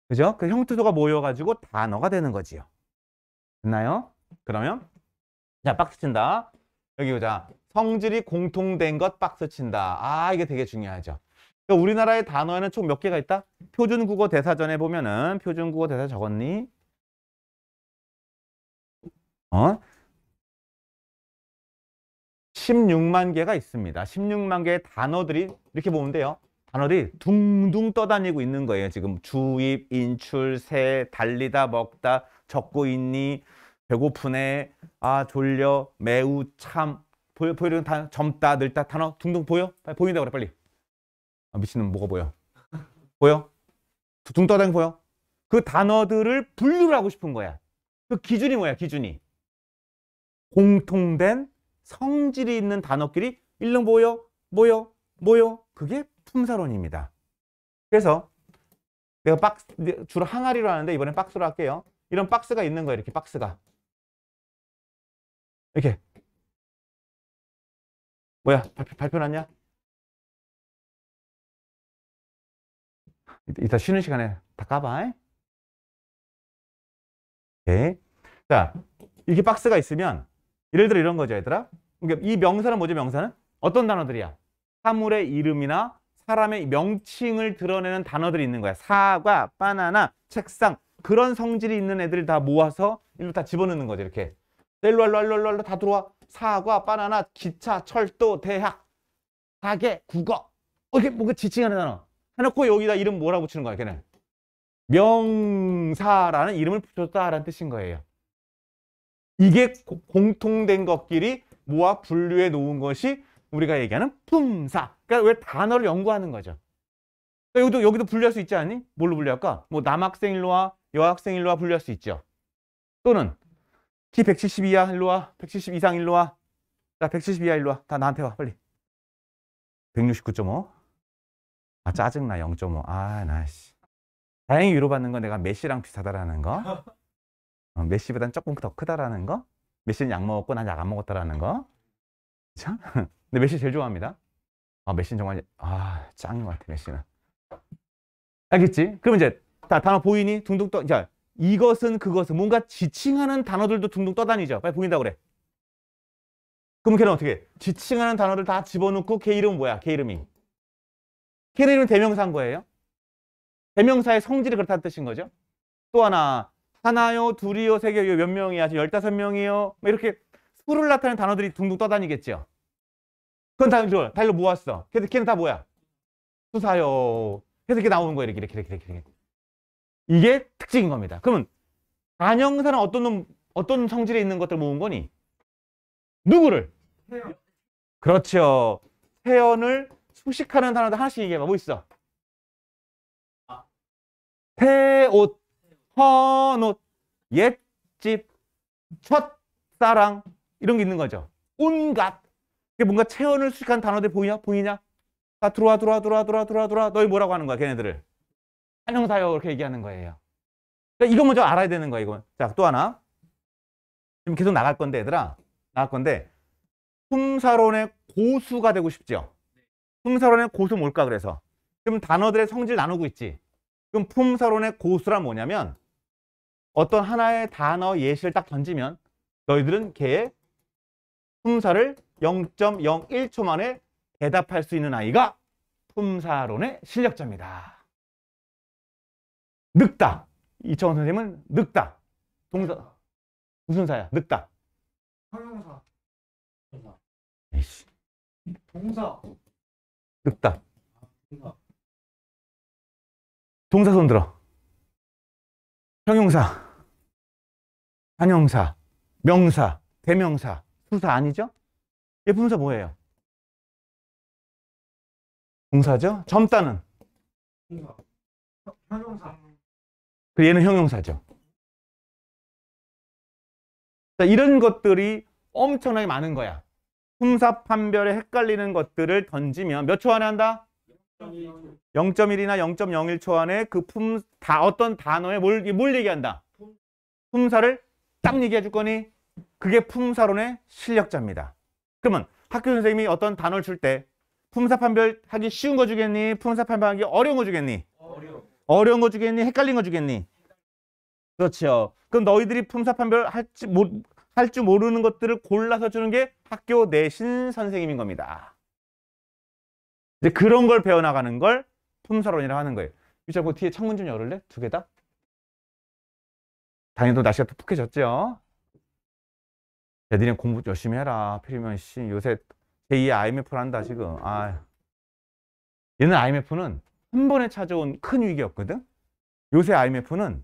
그죠? 그 형태소가 모여가지고 단어가 되는 거지요. 됐나요? 그러면 자박스 친다. 여기 보자. 성질이 공통된 것 박스친다. 아 이게 되게 중요하죠. 그러니까 우리나라의 단어에는 총 몇 개가 있다? 표준국어 대사전에 보면은 표준국어 대사 적었니? 어? 16만 개가 있습니다. 16만 개의 단어들이 이렇게 보면 돼요. 단어들이 둥둥 떠다니고 있는 거예요. 지금 주입, 인출, 새, 달리다, 먹다, 적고 있니, 배고프네, 아 졸려, 매우, 참 보여 보이는 여다 젊다, 늙다 단어 둥둥 보여? 빨리 보인다 그래 빨리. 아, 미친놈 뭐가 보여? 보여? 둥 떠다니 보여? 그 단어들을 분류를 하고 싶은 거야. 그 기준이 뭐야 기준이? 공통된 성질이 있는 단어끼리 일렁 보여뭐여뭐여 그게 품사론입니다. 그래서 내가 박스 주로 항아리로 하는데 이번엔 박스로 할게요. 이런 박스가 있는 거예요. 이렇게 박스가. 이렇게 뭐야 발표, 발표 났냐? 이따 쉬는 시간에 다 까봐 오케이 자 이렇게 박스가 있으면 예를 들어 이런 거죠 얘들아 그러니까 이 명사는 뭐죠 명사는? 어떤 단어들이야? 사물의 이름이나 사람의 명칭을 드러내는 단어들이 있는 거야 사과, 바나나, 책상 그런 성질이 있는 애들을 다 모아서 일로 다 집어넣는 거죠 이렇게 일로 일로 일로 일로 다 들어와. 사과, 바나나, 기차, 철도, 대학, 가게, 국어. 어, 이게 뭔가 지칭하는 단어. 해놓고 여기다 이름 뭐라 붙이는 거야, 걔는? 명사라는 이름을 붙였다라는 뜻인 거예요. 이게 고, 공통된 것끼리 모아 분류해 놓은 것이 우리가 얘기하는 품사. 그러니까 왜 단어를 연구하는 거죠. 그러니까 여기도 여기도 분류할 수 있지 않니? 뭘로 분류할까? 뭐 남학생 일로와 여학생 일로와 분류할 수 있죠. 또는 키1 7 2야 일로 와. 170 이상 일로 와. 자, 1 7 2야 일로 와. 다 나한테 와. 빨리. 169.5. 아, 짜증나. 0.5. 아, 나씨. 다행히 위로받는 건 내가 메시랑 비슷하다라는 거. 어, 메시보단 조금 더 크다라는 거. 메시는 약 먹었고 난 약 안 먹었다라는 거. 자, [laughs] 근데 메시 제일 좋아합니다. 아, 메시는 정말 아, 짱인 것 같아, 메시는. 알겠지? 그럼 이제 다 단어 보이니? 둥둥 떠. 자, 이것은 그것은 뭔가 지칭하는 단어들도 둥둥 떠다니죠. 빨리 보인다 그래. 그럼 걔는 어떻게 해? 지칭하는 단어를 다 집어넣고 걔 이름 은 뭐야? 걔 이름이. 걔이름 대명사인 거예요. 대명사의 성질이 그렇다는 뜻인 거죠. 또 하나, 하나요, 둘이요, 세 개요, 몇 명이야? 지금 열다섯 명이요? 이렇게 수를 나타내는 단어들이 둥둥 떠다니겠죠. 그건 다 일로, 다 일로 모았어. 걔들, 걔는 다 뭐야? 수사요. 그래서 이렇게 나오는 거예요. 이렇게, 이렇게, 이렇게, 이렇게. 이게 특징인 겁니다. 그러면 단형사는 어떤 놈, 어떤 성질에 있는 것들 모은 거니? 누구를? 태연. 그렇죠. 태연을 수식하는 단어들 하나씩 얘기해봐. 뭐 있어? 아. 태옷, 헌옷, 옛집, 첫사랑 이런 게 있는 거죠. 온갖. 이게 뭔가 체온을 수식하는 단어들 보이냐? 보이냐? 다 들어와 들어와 들어와 들어와 들어와 들어와 너희 뭐라고 하는 거야 걔네들을? 한영사요 이렇게 얘기하는 거예요. 그러니까 이거 먼저 알아야 되는 거예요. 이건. 자, 또 하나. 지금 계속 나갈 건데 얘들아. 나갈 건데 품사론의 고수가 되고 싶죠. 품사론의 고수 뭘까 그래서. 지금 단어들의 성질 나누고 있지. 그럼 품사론의 고수란 뭐냐면 어떤 하나의 단어 예시를 딱 던지면 너희들은 걔의 품사를 0.01초 만에 대답할 수 있는 아이가 품사론의 실력자입니다. 늙다. 이청원 선생님은 늙다. 동사 무슨 사야? 늙다. 형용사. 동사. 에이씨. 동사. 늙다. 아, 동사. 동사 손 들어. 형용사. 한형사. 명사. 대명사. 수사 아니죠? 예, 분사 뭐예요? 동사죠? 젊다는? 동사. 형용사. 그 얘는 형용사죠. 자, 이런 것들이 엄청나게 많은 거야. 품사 판별에 헷갈리는 것들을 던지면 몇 초 안에 한다? 0.1이나 0.01초 안에 그 품 다 어떤 단어에 뭘, 뭘 얘기한다? 품사를 딱 얘기해 줄 거니 그게 품사론의 실력자입니다. 그러면 학교 선생님이 어떤 단어를 줄 때 품사 판별하기 쉬운 거 주겠니? 품사 판별하기 어려운 거 주겠니? 어려운 거 주겠니? 헷갈린 거 주겠니? 그렇죠. 그럼 너희들이 품사판별 할지 못, 할줄 모르는 것들을 골라서 주는 게 학교 내신 선생님인 겁니다. 이제 그런 걸 배워나가는 걸 품사론이라고 하는 거예요. 유자, 그 뒤에 창문 좀 열을래? 두 개 다? 당연히도 날씨가 푹푹해졌죠. 애들이 공부 열심히 해라. 필이면 씨 요새 제2의 IMF를 한다 지금. 아, 얘는 IMF는 한 번에 찾아온 큰 위기였거든. 요새 IMF는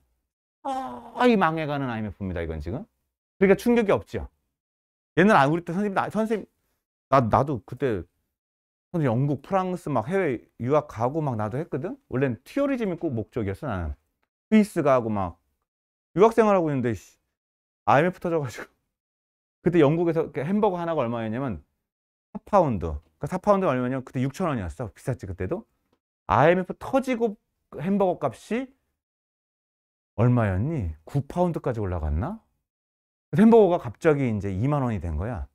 거의 망해가는 IMF입니다. 이건 지금. 그러니까 충격이 없죠. 옛날 우리 때 선생님, 나, 선생님, 나, 나도 그때 선생님 영국, 프랑스 막 해외 유학 가고 막 나도 했거든. 원래는 튜어리즘이 꼭 목적이었어 나는. 스위스 가고 막 유학 생활하고 있는데 IMF 터져가지고 [laughs] 그때 영국에서 그 햄버거 하나가 얼마였냐면 4파운드. 그 4파운드 가 얼마냐면 였 그때 6천 원이었어. 비쌌지 그때도. IMF 터지고 햄버거 값이 얼마였니? 9파운드까지 올라갔나? 햄버거가 갑자기 이제 2만 원이 된 거야.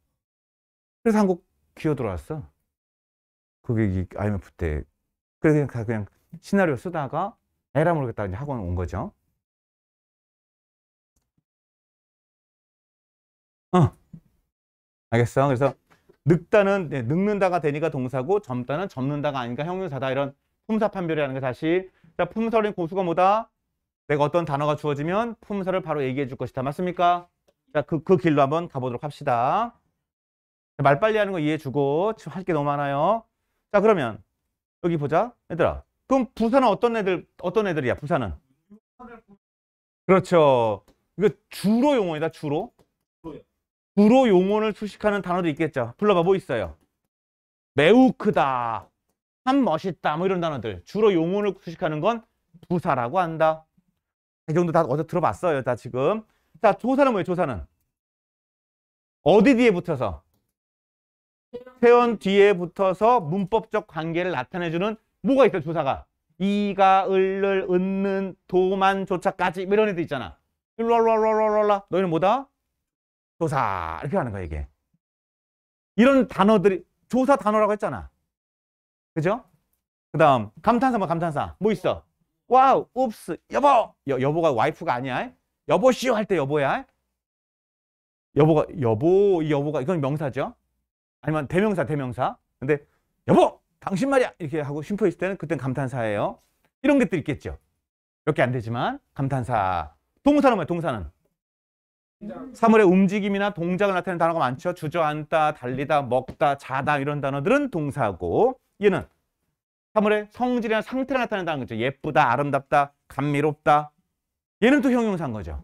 그래서 한국 기어 들어왔어. 그게 IMF 때. 그래서 그냥, 그냥 시나리오 쓰다가 에라 모르겠다 이제 학원 온 거죠. 어. 알겠어. 그래서 늙다는 네, 늙는다가 되니까 동사고 젊다는 젊는다가 아닌가 형용사다 이런 품사 판별이라는 게 다시 자품사인 고수가 뭐다? 내가 어떤 단어가 주어지면 품사를 바로 얘기해 줄 것이다. 맞습니까? 자, 그, 그 길로 한번 가보도록 합시다. 말 빨리 하는 거 이해해 주고 지금 할게 너무 많아요. 자, 그러면 여기 보자. 얘들아. 그럼 부사는 어떤 애들 어떤 애들이야? 부사는 그렇죠. 이거 주로 용어이다. 주로. 주로 용어를 수식하는 단어도 있겠죠. 불러봐 뭐 있어요? 매우 크다. 참 멋있다 뭐 이런 단어들 주로 용어를 수식하는 건 부사라고 한다. 이 정도 다 어제 들어봤어요. 다 지금. 자 조사는 뭐예요? 조사는 어디 뒤에 붙어서 태원 뒤에 붙어서 문법적 관계를 나타내주는 뭐가 있어요? 조사가 이가 을을 은는 도만 조차까지 뭐 이런 애들 있잖아. 롤롤롤롤롤라 너희는 뭐다? 조사 이렇게 하는 거야 이게. 이런 단어들이 조사 단어라고 했잖아. 그죠? 그 다음 감탄사 뭐 감탄사 뭐 있어? 와우 옵스 여보 여, 여보가 와이프가 아니야 여보시오 할 때 여보야 여보가 여보 이 여보가 이건 명사죠 아니면 대명사 대명사 근데 여보 당신 말이야 이렇게 하고 쉼표 있을 때는 그땐 감탄사예요 이런 것들 있겠죠 몇 개 안 되지만 감탄사 동사는 뭐야 동사는 사물의 움직임이나 동작을 나타내는 단어가 많죠 주저앉다 달리다 먹다 자다 이런 단어들은 동사고 얘는 3월에 성질이나 상태를 나타낸다는 거죠. 예쁘다, 아름답다, 감미롭다. 얘는 또 형용사인 거죠.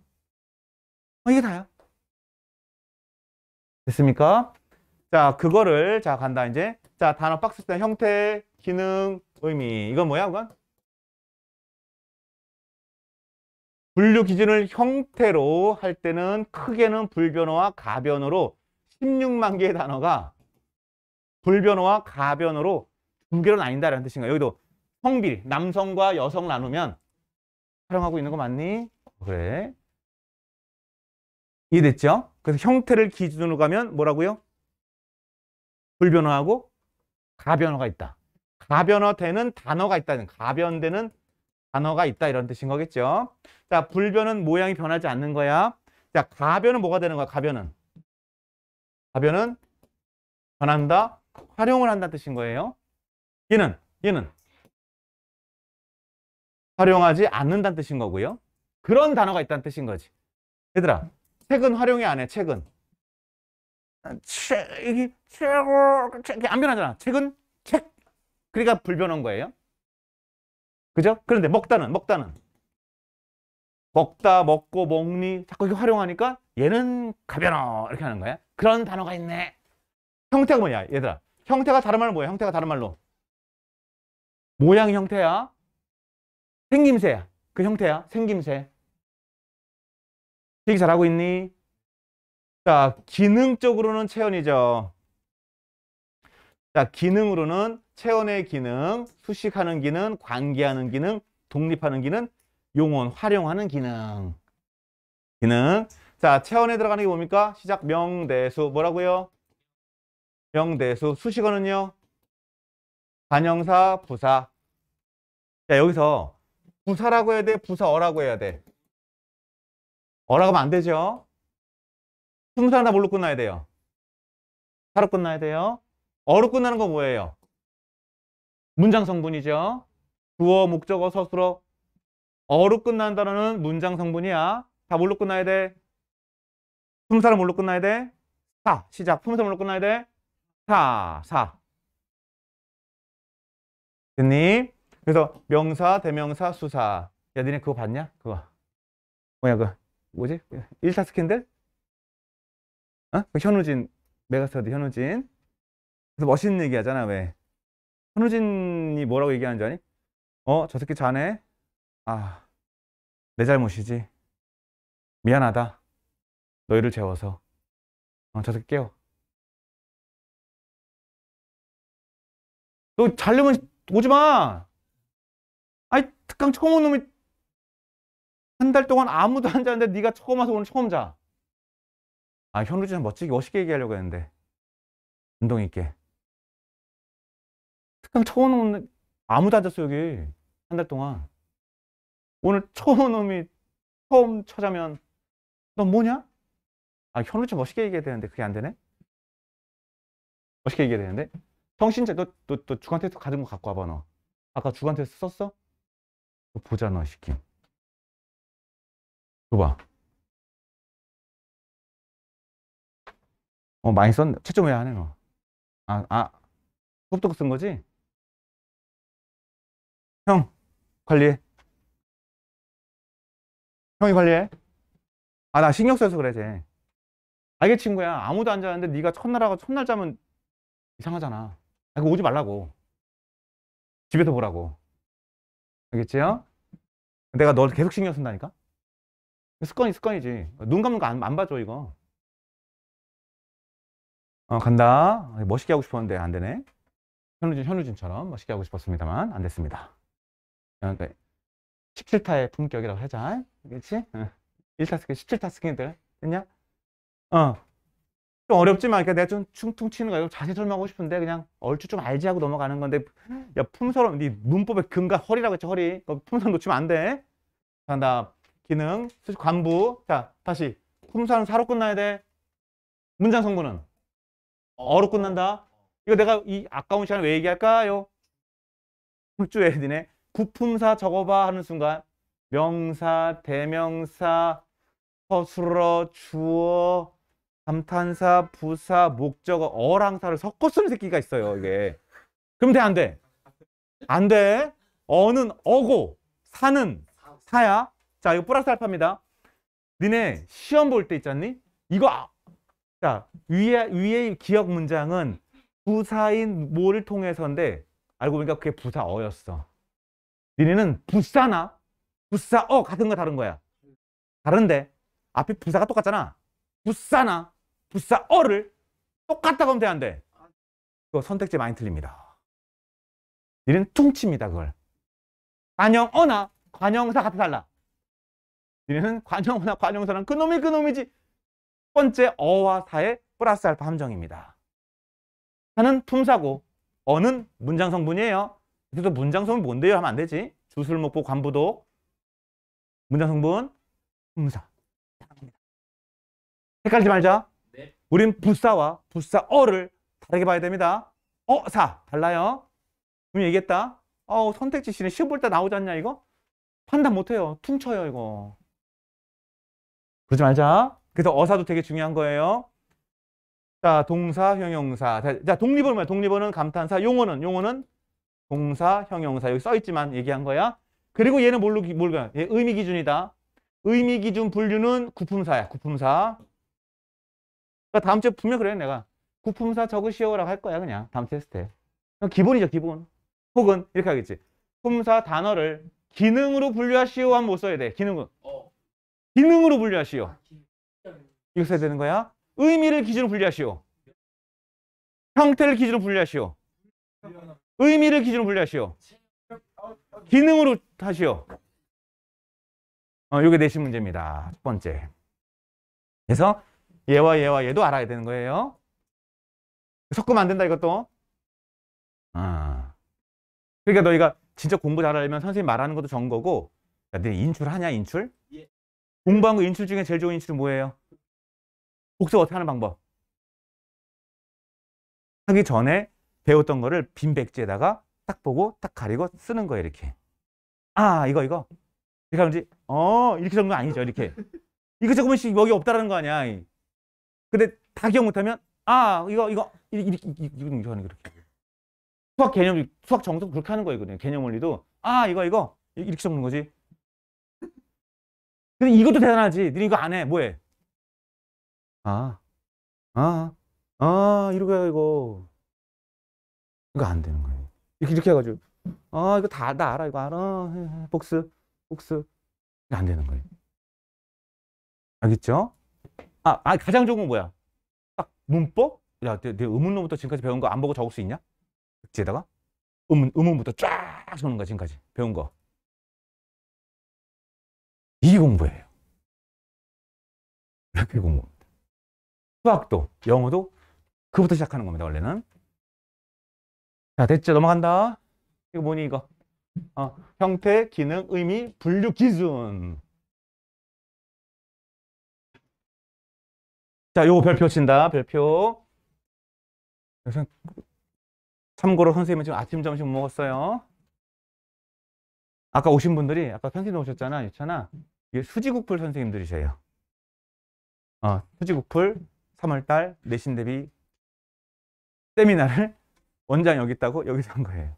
어, 이게 다야. 됐습니까? 자, 그거를 자 간다 이제. 자, 단어 박스 때 형태, 기능, 의미. 이건 뭐야, 이건 분류 기준을 형태로 할 때는 크게는 불변호와 가변어로 16만 개의 단어가 불변호와 가변어로 분별은 아니다라는 뜻인가. 요 여기도 성비, 남성과 여성 나누면 촬영하고 있는 거 맞니? 그래. 이해됐죠? 그래서 형태를 기준으로 가면 뭐라고요? 불변화하고 가변화가 있다. 가변화되는 단어가 있다는, 가변되는 단어가 있다 이런 뜻인 거겠죠. 자, 불변은 모양이 변하지 않는 거야. 자, 가변은 뭐가 되는 거야? 가변은 가변은 변한다, 활용을 한다는 뜻인 거예요. 얘는 얘는 활용하지 않는다는 뜻인 거고요. 그런 단어가 있다는 뜻인 거지. 얘들아, 책은 활용이 안 해, 책은. 책이, 책안 변하잖아. 책은 책. 그러니까 불변한 거예요. 그죠? 그런데 먹다는, 먹다는. 먹다, 먹고, 먹니. 자꾸 이렇게 활용하니까 얘는 가변어. 이렇게 하는 거야. 그런 단어가 있네. 형태가 뭐냐, 얘들아. 형태가 다른 말로 뭐야? 형태가 다른 말로. 모양 형태야. 생김새야. 그 형태야. 생김새. 얘기 잘하고 있니? 자, 기능적으로는 체온이죠. 자, 기능으로는 체온의 기능, 수식하는 기능, 관계하는 기능, 독립하는 기능, 용언, 활용하는 기능. 기능. 자, 체온에 들어가는 게 뭡니까? 시작 명대수. 뭐라고요? 명대수. 수식어는요? 관형사 부사. 자, 여기서 부사라고 해야 돼? 부사어라고 해야 돼? 어라고 하면 안 되죠? 품사는 다 뭘로 끝나야 돼요? 사로 끝나야 돼요. 어로 끝나는 건 뭐예요? 문장 성분이죠. 주어, 목적어, 서술어. 어로 끝난다는 문장 성분이야. 다 뭘로 끝나야 돼? 품사는 뭘로 끝나야 돼? 사. 시작. 품사 뭘로 끝나야 돼? 사, 사. 됐니? 그래서 명사, 대명사, 수사. 야, 니네 그거 봤냐? 그거. 뭐야, 그 뭐지? 일타 스캔들? 어? 그 현우진, 메가스터드 현우진. 그래서 멋있는 얘기 하잖아, 왜? 현우진이 뭐라고 얘기하는 줄 아니? 어, 저 새끼 자네? 아, 내 잘못이지. 미안하다. 너희를 재워서. 어, 저 새끼 깨워. 너 자려면 오지 마. 아니 특강 처음 온 놈이 한 달 동안 아무도 안 자는데 네가 처음 와서 오늘 처음 자. 아 현우 진짜 멋지게 멋있게 얘기하려고 했는데 운동 있게. 특강 처음 온 놈이 아무도 안 잤어 여기 한 달 동안. 오늘 처음 온 놈이 처음 찾아면 넌 뭐냐? 아 현우 진 멋있게 얘기해야 되는데 그게 안 되네. 멋있게 얘기해야 되는데. 정신자 너, 너, 너 주간 테스트 가진 거 갖고 와봐 너 아까 주간 테스트 썼어? 너 보자 너 시킴 줘봐 어 많이 썼네 채점 왜 안해 너 아, 아, 수업도 쓴 거지? 형, 관리해. 형이 관리해. 아, 나 신경 써서 그래, 쟤. 알게 친구야. 아무도 안 자는데 네가 첫날하고 첫날 자면 이상하잖아. 아, 그거 오지 말라고. 집에서 보라고. 알겠지요? 내가 너 계속 신경 쓴다니까? 습관이 습관이지. 눈 감는 거 안, 안 봐줘, 이거. 어, 간다. 멋있게 하고 싶었는데 안 되네. 현우진, 현우진처럼 멋있게 하고 싶었습니다만 안 됐습니다. 17타의 어, 품격이라고 하자. 알겠지? 1타 스킨, 17타 스킨들. 됐냐? 어, 좀 어렵지만 그러니 내가 좀 충퉁 치는 거예요 자세히 설명하고 싶은데 그냥 얼추 좀 알지 하고 넘어가는 건데 야 품처럼 네 문법의 근과 허리라고 했죠 허리. 품선 놓치면 안 돼. 자, 다 기능, 수식 관부. 자 다시 품사는 사로 끝나야 돼. 문장 성분은 어로 끝난다. 이거 내가 이 아까운 시간에 왜 얘기할까요? 물주에 니네 구품사 적어봐 하는 순간 명사, 대명사, 허술어, 주어, 감탄사, 부사, 목적어, 어랑사를 섞어 쓰는 새끼가 있어요, 이게. 그럼 돼, 안 돼? 안 돼. 어는 어고, 사는 사야. 자, 이거 플러스 알파입니다. 니네 시험 볼 때 있잖니? 이거, 아, 자, 위에, 위에 기억 문장은 부사인 뭐를 통해서인데, 알고 보니까 그게 부사 어였어. 니네는 부사나 부사 어 같은 거 다른 거야. 다른데. 앞에 부사가 똑같잖아. 부사나 부사 어를 똑같다고 하면 되는데 그거 선택지 많이 틀립니다. 이는 퉁칩니다, 그걸. 관형 어나 관형사 같아 달라. 이는 관형어나 관형사랑 그놈이 그놈이지. 첫 번째 어와 사의 플러스 알파 함정입니다. 사는 품사고 어는 문장 성분이에요. 그래서 문장 성분 뭔데요? 하면 안 되지. 주술, 목보, 관부도 문장 성분 품사. 헷갈리지 말자. 우린 부사와 부사어를 다르게 봐야 됩니다. 어사 달라요. 분명 얘기했다. 어우 선택지 시는 시험 볼 때 나오지 않냐 이거? 판단 못해요. 퉁쳐요 이거. 그러지 말자. 그래서 어사도 되게 중요한 거예요. 자 동사 형용사. 자 독립어는 뭐야? 독립어는 감탄사. 용어는 용어는 동사 형용사. 여기 써 있지만 얘기한 거야. 그리고 얘는 뭘로 뭘까? 얘 의미 기준이다. 의미 기준 분류는 구품사야. 구품사. 그러니까 다음 주에 분명 그래 내가 부품사 적으시오라고 할 거야 그냥 다음 테스트에 기본이죠 기본 혹은 이렇게 하겠지 품사 단어를 기능으로 분류하시오 한면못 뭐 써야 돼 기능은 어. 기능으로 분류하시오 아, 이거 써야 되는 거야 의미를 기준으로 분류하시오 형태를 기준으로 분류하시오 의미를 기준으로 분류하시오 기능으로 하시오 어, 이게 내신 문제입니다 첫 번째 그래서 얘와 얘와 얘도 알아야 되는 거예요. 섞으면 안 된다 이것도. 아. 그러니까 너희가 진짜 공부 잘하려면 선생님 말하는 것도 전거고 야, 네 인출하냐 인출? 예. 공부한 거 인출 중에 제일 좋은 인출은 뭐예요? 복습 어떻게 하는 방법? 하기 전에 배웠던 거를 빈 백지에다가 딱 보고 딱 가리고 쓰는 거예요 이렇게. 아 이거 이거. 이렇게 하는지 어 이렇게 적는 거 아니죠 이렇게. 이거 조금씩 여기 없다라는 거 아니야. 근데 다 기억 못하면 아 이거 이거 이렇게 이렇게 거 하는 이렇게 수학 개념 수학 정석 그렇게 하는 거예요 개념 원리도 아 이거 이거 이렇게 적는 거지 근데 이것도 대단하지 니네 이거 안해 뭐해 아 아아 아, 아, 이러고 해 이거 이거 안 되는 거예요 이렇게 이렇게 해가지고 아 이거 다나 알아 이거 알아 복스 복습 안 되는 거예요 알겠죠? 아, 아 가장 좋은 건 뭐야? 딱 문법? 야, 내, 내 의문론부터 지금까지 배운 거 안 보고 적을 수 있냐? 지에다가 의문, 의문부터 쫙 적는 거야, 지금까지 배운 거. 이 공부예요. 이렇게 공부합니다. 수학도, 영어도 그부터 시작하는 겁니다, 원래는. 자, 됐죠? 넘어간다. 이거 뭐니, 이거? 어, 형태, 기능, 의미, 분류 기준. 자, 요거 별표 친다. 별표. 참고로 선생님은 지금 아침 점심 뭐 먹었어요. 아까 오신 분들이 아까 선생님 오셨잖아. 유찬아. 이게 수지국풀 선생님들이세요. 어, 수지국풀 3월달 내신 대비 세미나를 [laughs] 원장 여기 있다고 여기서 한 거예요.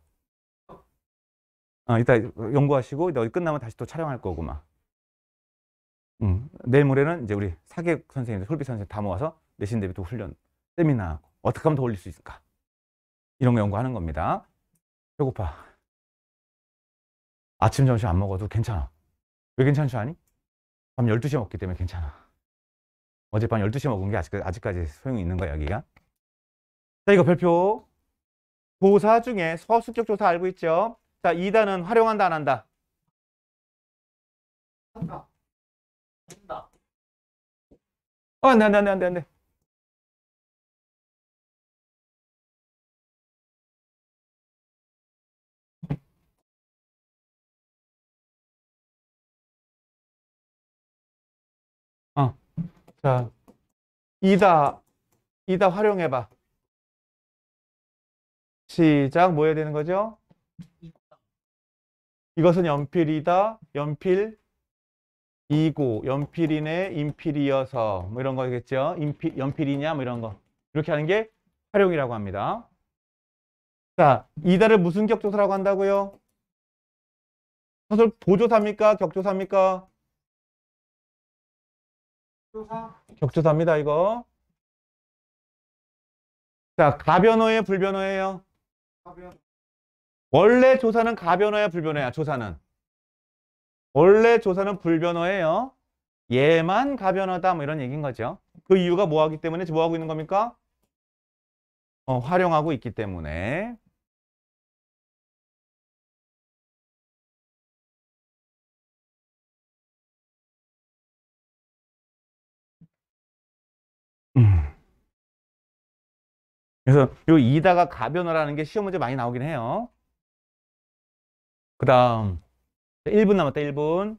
어, 이따 연구하시고 이따 끝나면 다시 또 촬영할 거고 막. 음, 내일 모레는 이제 우리 사계 선생님들, 솔비 선생님 다 모아서 내신 대비 또 훈련 세미나 어떻게 하면 더 올릴 수 있을까? 이런 거 연구하는 겁니다. 배고파. 아침, 점심 안 먹어도 괜찮아. 왜 괜찮지 않니? 밤 12시에 먹기 때문에 괜찮아. 어젯밤 12시에 먹은 게 아직까지, 아직까지 소용이 있는 거야, 여기가. 자, 이거 별표. 조사 중에 서술격 조사 알고 있죠? 자, 2단은 활용한다, 안 한다? 한다. 아, 된다. 어, 안 돼, 안 돼, 안 돼, 안 돼. 어, 자, 이다, 이다 활용해봐. 시작, 뭐 해야 되는 거죠? 이것은 연필이다, 연필, 이고, 연필이네, 인필이어서 뭐 이런 거겠죠. 인필, 연필이냐 뭐 이런 거. 이렇게 하는 게 활용이라고 합니다. 자, 이달을 무슨 격조사라고 한다고요? 사실 보조사입니까? 격조사입니까? 격조사. 격조사입니다, 이거. 자, 가변호의 불변호예요? 가변. 원래 조사는 가변호야, 불변호야, 조사는? 원래 조사는 불변호예요 얘만 가변하다 뭐 이런 얘기인 거죠. 그 이유가 뭐하기 때문에 뭐하고 있는 겁니까? 어, 활용하고 있기 때문에 음. 그래서 요 이다가 가변어라는 게 시험 문제 많이 나오긴 해요. 그 다음 1분 남았다 1분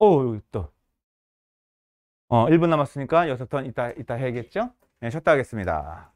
오 여기 또 어, 1분 남았으니까 여섯 턴 이따 이따 해야겠죠? 네, 쉬었다 하겠습니다.